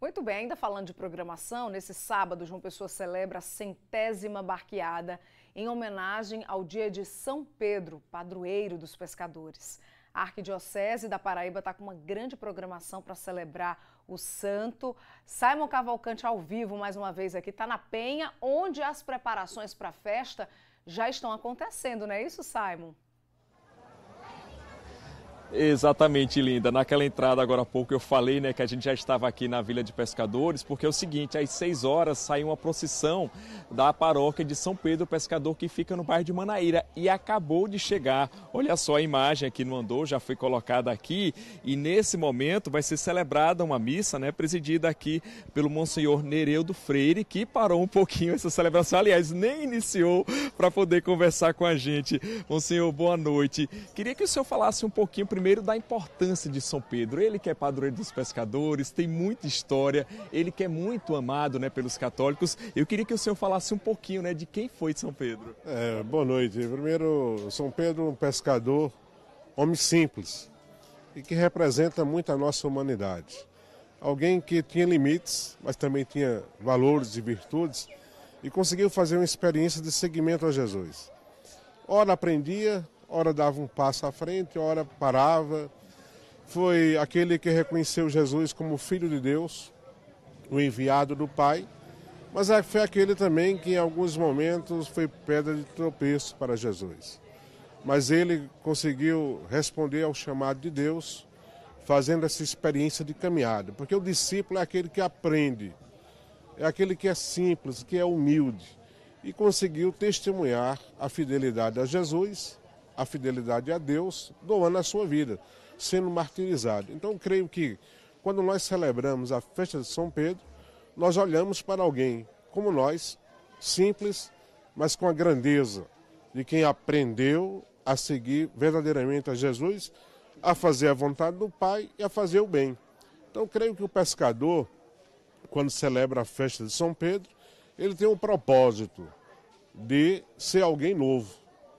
Muito bem, ainda falando de programação, nesse sábado, João Pessoa celebra a centésima barqueada em homenagem ao dia de São Pedro, padroeiro dos pescadores. A Arquidiocese da Paraíba está com uma grande programação para celebrar o santo. Simon Cavalcante ao vivo, mais uma vez aqui, está na Penha, onde as preparações para a festa já estão acontecendo, não é isso, Simon? Exatamente, Linda. Naquela entrada agora há pouco eu falei né, que a gente já estava aqui na Vila de Pescadores, porque é o seguinte, às 6 horas sai uma procissão da paróquia de São Pedro Pescador, que fica no bairro de Manaíra, e acabou de chegar. Olha só a imagem aqui no Andor, já foi colocada aqui, e nesse momento vai ser celebrada uma missa, né, presidida aqui pelo Monsenhor Nereu do Freire, que parou um pouquinho essa celebração, aliás, nem iniciou para poder conversar com a gente. Monsenhor, boa noite. Queria que o senhor falasse um pouquinho primeiro Primeiro, da importância de São Pedro. Ele que é padroeiro dos pescadores, tem muita história, ele que é muito amado né, pelos católicos. Eu queria que o senhor falasse um pouquinho né, de quem foi São Pedro. É, boa noite. Primeiro, São Pedro, um pescador, homem simples e que representa muito a nossa humanidade. Alguém que tinha limites, mas também tinha valores e virtudes e conseguiu fazer uma experiência de seguimento a Jesus. Ora aprendia, Ora dava um passo à frente, ora parava. Foi aquele que reconheceu Jesus como Filho de Deus, o enviado do Pai. Mas é, foi aquele também que em alguns momentos foi pedra de tropeço para Jesus. Mas ele conseguiu responder ao chamado de Deus, fazendo essa experiência de caminhada. Porque o discípulo é aquele que aprende, é aquele que é simples, que é humilde. E conseguiu testemunhar a fidelidade a Jesus a fidelidade a Deus, doando a sua vida, sendo martirizado. Então, creio que quando nós celebramos a festa de São Pedro, nós olhamos para alguém como nós, simples, mas com a grandeza de quem aprendeu a seguir verdadeiramente a Jesus, a fazer a vontade do Pai e a fazer o bem. Então, creio que o pescador, quando celebra a festa de São Pedro, ele tem um propósito de ser alguém novo,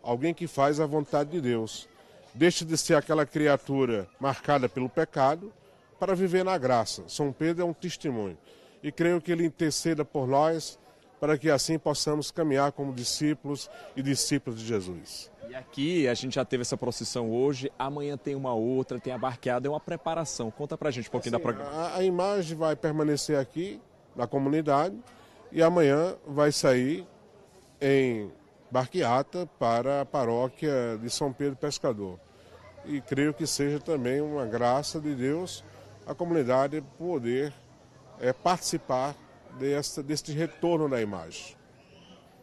alguém que faz a vontade de Deus. Deixa de ser aquela criatura marcada pelo pecado para viver na graça. São Pedro é um testemunho. E creio que ele interceda por nós para que assim possamos caminhar como discípulos e discípulos de Jesus. E aqui a gente já teve essa procissão hoje, amanhã tem uma outra, tem a barqueada, é uma preparação. Conta pra gente um pouquinho assim, da programação. A, a, imagem vai permanecer aqui na comunidade e amanhã vai sair em Barquiata para a paróquia de São Pedro Pescador. E creio que seja também uma graça de Deus a comunidade poder é, participar desta, deste retorno da imagem.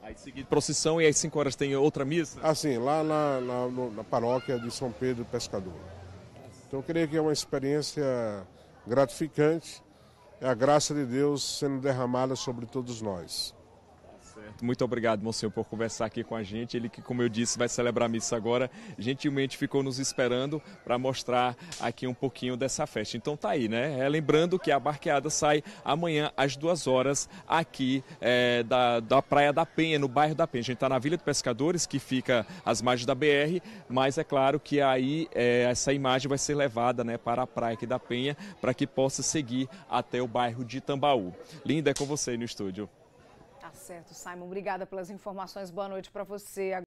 Aí seguir procissão e às 5 horas tem outra missa? Assim, lá na, na, na paróquia de São Pedro Pescador. Então, creio que é uma experiência gratificante, é a graça de Deus sendo derramada sobre todos nós. Certo. Muito obrigado, Monsenhor, por conversar aqui com a gente. Ele que, como eu disse, vai celebrar a missa agora, gentilmente ficou nos esperando para mostrar aqui um pouquinho dessa festa. Então tá aí, né? É, lembrando que a barqueada sai amanhã às duas horas aqui é, da, da Praia da Penha, no bairro da Penha. A gente está na Vila de Pescadores, que fica às margens da BR, mas é claro que aí é, essa imagem vai ser levada né, para a praia aqui da Penha para que possa seguir até o bairro de Tambaú. Linda, é com você no estúdio. Tá certo, Simon. Obrigada pelas informações. Boa noite para você.